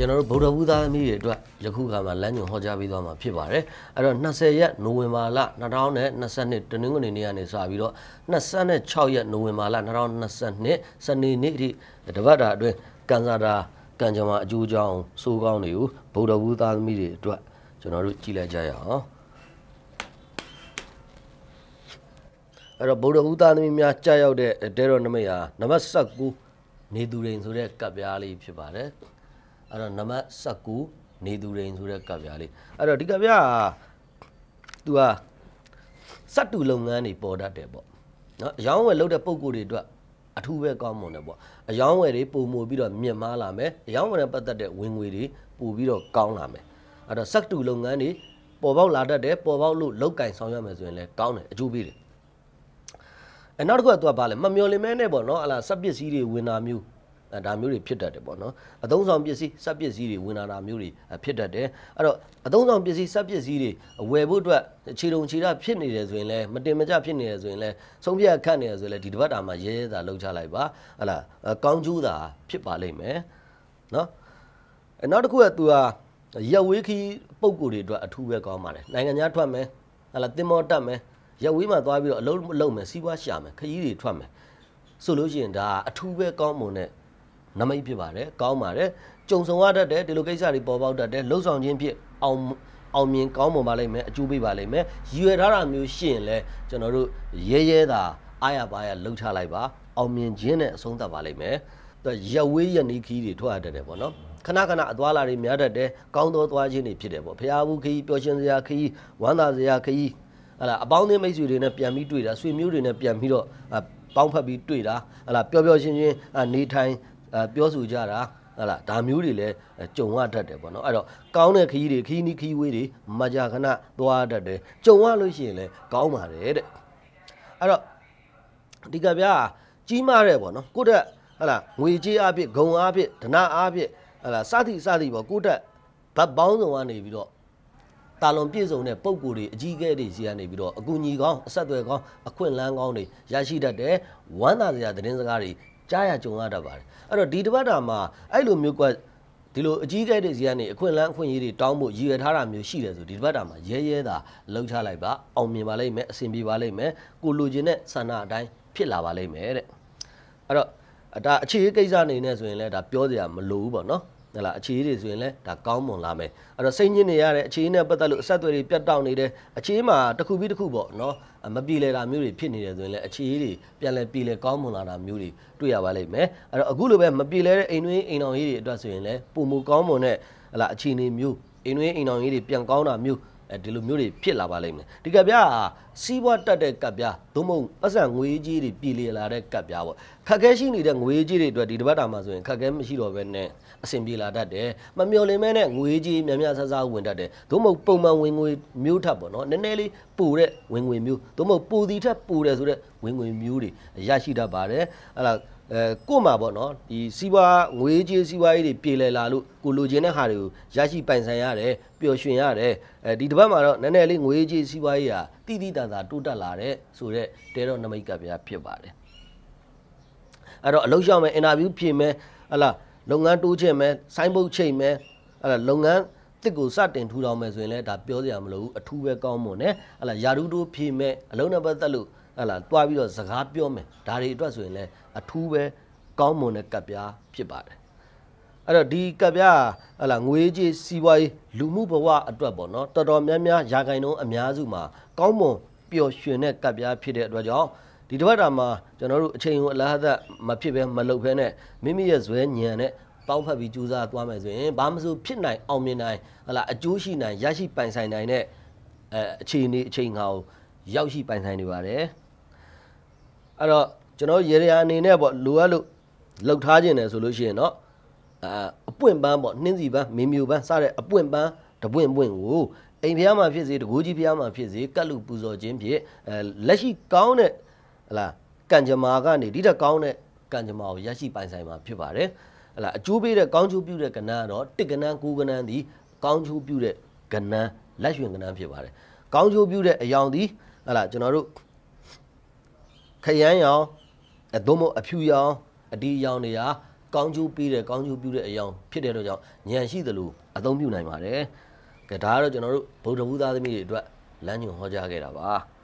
ကျွန်တော်တို့ဗုဒ္ဓဘူးသားသမီးတွေအတွက်ယခုခါမှာလမ်းညွှန်ဟောကြားပေးသွားမှာဖြစ်ပါတယ်အဲ့တော့20ရက်နိုဝင်ဘာလ2022တနင်္ဂနွေနေ့ကနေစပြီးတော့26ရက်နိုဝင်ဘာလ2022စနေနေ့အထိတပတ်တာအတွင်းကန်စာတာကံကြမ္မာအကျိုးအကြောင်းစိုးကောင်းတွေကိုဗုဒ္ဓဘူးသားသမီးတွေအတွက်ကျွန်တော်တို့ကြည့်လိုက်ကြရအောင်အဲ့တော့ဗုဒ္ဓဘူးသားသမီးများကြာရောက်တဲ့တဲတော်နမိတ်ဟာနံပါတ်19နေသူရင်ဆိုတဲ့ကပ်ပြားလေးဖြစ်ပါတယ်အဲ့တော့နံပါတ်19နေသူရိန်ဆိုတဲ့ကဗျာလေးအဲ့တော့ဒီကဗျာကသူကစက်တူလုပ်ငန်းတွေပေါ်တတ်တယ်ပေါ့နော်အယောင်းဝယ်လုပ်တဲ့ပုံကိုယ်တွေအတွက်အထူးပဲကောင်းမွန်တယ်ပေါ့အယောင်းဝယ်တွေပုံမှုပြီးတော့မြင့်မားလာမယ်အယောင်းဝယ်နဲ့ပတ်သက်တဲ့ဝင်ငွေတွေပို့ပြီးတော့ကောင်းလာမယ်အဲ့တော့စက်တူလုပ်ငန်းတွေပေါ်ပေါက်လာတတ်တယ်ပေါ်ပေါက်လို့လောက်ကင်ဆောင်ရမယ်ဆိုရင်လည်းကောင်းတယ်အကျိုးပေးတယ်အဲနောက်တစ်ခုကသူကဘာလဲမမျော်လင့်မဲနဲ့ပေါ့နော်အလားစက်ပစ္စည်းတွေဝင်တာမျိုးဒါမျိုးတွေဖြစ်တတ်တယ်ပေါ့နော်အသုံးဆောင်ပစ္စည်းစက်ပစ္စည်းတွေဝင်လာတာမျိုးတွေဖြစ်တတ်တယ်အဲ့တော့အသုံးဆောင်ပစ္စည်းစက်ပစ္စည်းတွေဝယ်ဖို့အတွက်ခြေတုံခြေရဖြစ်နေတယ်ဆိုရင်လည်းမတင်မကျဖြစ်နေတယ်ဆိုရင်လည်းဆုံးဖြတ်ခတ်နေတယ်ဆိုရင်လည်းဒီတစ်ပတ်တာမှာရဲရဲသာလှုပ်ချလိုက်ပါဟလာကောင်းကျိုးသာဖြစ်ပါလိမ့်မယ်နော်နောက်တစ်ခုကသူကရက်ဝေးခီးပုံကိုယ်တွေအတွက်အထူးပဲကောင်းပါတယ်နိုင်ငံခြားထွက်မယ်ဟလာတင်မောတက်မယ်ရက်ဝေးမှာသွားပြီးတော့အလုံးလုံးမယ်စီးပွားရှာမယ်ခရီးတွေထွက်မယ်ဆိုလို့ရှိရင်ဒါအထူးပဲကောင်းမွန်တဲ့နမိတ်ဖြစ်ပါတယ်ကောင်းပါတယ်ကြုံဆောင်ရတတ်တယ်ဒီလိုကိစ္စတွေပေါ်ပေါက်တတ်တယ်လှုပ်ဆောင်ခြင်းဖြင့်အောင်အောင်မြင်ကောင်းမွန်ပါလိမ့်မယ်အကျိုးပေးပါလိမ့်မယ်ရည်ရွယ်ထားတာမျိုးရှိရင်လည်းကျွန်တော်တို့ရဲရဲသာအားရပါရလှုပ်ချလိုက်ပါအောင်မြင်ခြင်းနဲ့အဆုံးသတ်ပါလိမ့်မယ်သူရဝေးရနီခီးတွေထွက်ရတတ်တယ်ပေါ့နော်ခဏခဏအသွာလာတွေများတတ်တယ်ကောင်းသောသွားခြင်းတွေဖြစ်တယ်ပေါ့ဖျားဘူးခီးပျော်ရှင်စရာခီးဝမ်းသာစရာခီးဟလာအပေါင်းသင်းမိတ်ဆွေတွေနဲ့ပြန်ပြီးတွေ့တာဆွေမျိုးတွေနဲ့ပြန်ပြီးတော့ပေါင်းဖက်ပြီးတွေ့တာဟလာပျော်ပျော်ရှင်ရှင်နေထိုင်ပြောဆိုကြတာဟလာဒါမျိုးတွေလည်းကြုံရတတ်တယ်ပေါ့နော်အဲ့တော့ကောင်းတဲ့ခီးတွေခီးနီးခီးဝေးတွေမကြာခဏသွားတတ်တယ်ကြုံရလို့ရှိရင်လည်းကောင်းပါတယ်တဲ့အဲ့တော့ဒီကဗျာကြီးမားတဲ့ပေါ့နော်ကိုတက်ဟလာငွေကြေးအဖြစ်ဂုံအဖြစ်ဒနာအဖြစ်ဟလာစသည်စသည်ပေါ့ကိုတက်ဗတ်ပေါင်းစုံကနေပြီးတော့တာလွန်ပြည့်စုံတဲ့ပုံကိုယ်တွေအကြီးအကဲတွေစီကနေပြီးတော့အကူအညီကောင်းအဆက်အသွယ်ကောင်းအခွင့်အလမ်းကောင်းတွေရရှိတတ်တယ်ဝမ်းသာစရာသတင်းစကားတွေကြားရကြုံရတတ်ပါတယ်အဲ့တော့ဒီတပတ်တာမှာအဲ့လိုမျိုးကွက်ဒီလိုအကြီးအကဲတွေစီကနေအခွင့်အလမ်းအခွင့်အရေးတွေတောင်းဖို့ရည်ရွယ်ထားတာမျိုးရှိတယ်ဆိုဒီတစ်ပတ်တာမှာရဲရဲသာလှုပ်ချလိုက်ပါအောင်မြင်ပါလိမ့်မယ်အဆင်ပြေပါလိမ့်မယ်ကိုလိုချင်တဲ့ဆန္ဒအတိုင်းဖြစ်လာပါလိမ့်မယ်တဲ့အဲ့တော့ဒါအခြေရေးကိစ္စအနေနဲ့ဆိုရင်လည်းဒါပြောစရာမလိုဘူးပေါ့နော်ဟလာအခြေအေးတွေဆိုရင်လည်းဒါကောင်းမွန်လာမယ်အဲ့တော့စိတ်ညစ်နေရတဲ့အခြေအေးနဲ့ပတ်သက်လို့အဆက်အသွယ်တွေပြတ်တောက်နေတဲ့အခြေအေးမှာတစ်ခုပြီးတစ်ခုပေါ့နော်မပြေလည်တာမျိုးတွေဖြစ်နေတယ်ဆိုရင်လည်းအခြေအေးတွေပြန်လည်ပြေလည်ကောင်းမွန်လာတာမျိုးတွေတွေ့ရပါလိမ့်မယ်အဲ့တော့အခုလိုပဲမပြေလည်တဲ့အိမ်တွင်းအိမ်တော်ကြီးတွေအတွက်ဆိုရင်လည်းပုံမူကောင်းမွန်တဲ့ဟလာအခြေအနေမျိုးအိမ်တွင်းအိမ်တော်ကြီးတွေပြန်ကောင်းတာမျိုးအဲဒီလိုမျိုးတွေဖြစ်လာပါလိမ့်မယ်ဒီကပြားဟာစီးပွားတက်တဲ့ကပြားသို့မဟုတ်ပတ်စံငွေကြီးတွေပြည်လည်လာတဲ့ကပြားပေါ့ခက်ခဲရှိနေတဲ့ငွေကြီးတွေအတွက်ဒီတစ်ပတ်တာမှာဆိုရင်ခက်ခဲမရှိတော့ဘဲနဲ့အဆင်ပြေလာတတ်တယ်မမျော်လင့်မဲနဲ့ငွေကြီးများများဆဆဝင်တတ်တယ်သို့မဟုတ်ပုံမှန်ဝင်ငွေမျိုးထပ်ပေါ့နော်နည်းနည်းလေးပိုတဲ့ဝင်ငွေမျိုးသို့မဟုတ်ပိုသည်ထက်ပိုတယ်ဆိုတဲ့ဝင်ငွေမျိုးတွေရရှိတတ်ပါတယ်အဲ့ဒါအဲကို့မှာပေါ့နော်ဒီစီးပွားငွေကြေးစီးပွားရေးတွေပြေလည်လာလို့ကိုလိုချင်တဲ့ဟာတွေကိုရရှိပိုင်ဆိုင်ရတယ်ပျော်ရွှင်ရတယ်အဲဒီတစ်ပတ်မှာတော့နည်းနည်းလေးငွေကြေးစီးပွားရေးဟာတိတိတန်တာတိုးတက်လာတဲ့ဆိုတော့တဲတော့နမိတ်ကဗျာဖြစ်ပါတယ်အဲ့တော့အလုပ်ရောက်မယ်အင်တာဗျူးဖြေမယ်ဟလာလုပ်ငန်းတိုးချဲ့မယ်ဆိုင်းဘုတ်ချိတ်မယ်ဟလာလုပ်ငန်းတစ်ကိုစတင်ထူထောင်မယ်ဆိုရင်လည်းဒါပြောစရာမလိုဘူးအထူးပဲကောင်းမွန်တယ်ဟလာယာဒူးတိုးဖြေမယ်အလုံးနဲ့ပတ်သက်လို့ဟဲ့လားတွားပြီးတော့စကားပြောမယ်ဒါတွေအတွက်ဆိုရင်လည်းအထူးပဲကောင်းမွန်တဲ့ကပ်ပြားဖြစ်ပါတယ်အဲ့တော့ဒီကပ်ပြားဟဲ့လားငွေကြေးစီးပွားရေးလူမှုဘဝအတွက်ပေါ့နော်တော်တော်များများယာကန်လုံးအများစုမှာကောင်းမွန်ပျော်ရွှင်တဲ့ကပ်ပြားဖြစ်တဲ့အတွက်ကြောင့်ဒီတစ်ပတ်တာမှာကျွန်တော်တို့အချိန်ကိုအလားအသက်မဖြစ်ပဲမလုပ်ဖဲနဲ့မိမိရဲ့ဇွဲညံနဲ့ပေါင်းဖက်ပြီးကြိုးစားသွားမယ်ဆိုရင်ဘာမှမဆိုဖြစ်နိုင်အောင်မြင်နိုင်ဟလာအကျိုးရှိနိုင်ရရှိပိုင်ဆိုင်နိုင်တဲ့အဲအခြေအနေအချိန်ငါကိုရောက်ရှိပိုင်ဆိုင်နေပါတယ်အဲ့တော့ကျွန်တော်ရေရာအနေနဲ့ပေါ့လိုအပ်လို့လောက်ထားခြင်းတယ်ဆိုလို့ရှိရင်တော့အာအပွင့်ပန်းပေါ့နှင်းစီပန်းမင်းမျိုးပန်းစတဲ့အပွင့်ပန်းတပွင့်ပွင့်ကိုအိမ်ဖျားမှာဖြစ်စေတကူကြီးဖျားမှာဖြစ်စေကတ်လူပူဇော်ခြင်းဖြင့်အဲလက်ရှိကောင်းတဲ့ဟလာကံကြမ္မာကနေဒီတက်ကောင်းတဲ့ကံကြမ္မာကိုရရှိပိုင်ဆိုင်မှာဖြစ်ပါတယ်ဟလာအကျိုးပေးတဲ့ကောင်းချိုးပြုတဲ့ကဏ္ဍတော့တစ်ကဏ္ဍကိုကဏ္ဍသည်ကောင်းချိုးပြုတဲ့ကဏ္ဍလက်ရွှင်ကဏ္ဍဖြစ်ပါတယ်ကောင်းချိုးပြုတဲ့အယောင်သည်ဟလာကျွန်တော်တို့ရမ်းရောင်အသွမအဖြူရောင်အတီးရောင်တွေကကောင်းကျိုးပေးတဲ့ကောင်းကျိုးပြုတဲ့အရာဖြစ်တဲ့တော့ကြောင့်ဉာဏ်ရှိသလိုအသုံးပြုနိုင်ပါတယ်။ကဲဒါကတော့ကျွန်တော်တို့ဗုဒ္ဓဘုရားသမီးတွေအတွက်လမ်းညွှန်ဟောကြားခဲ့တာပါ။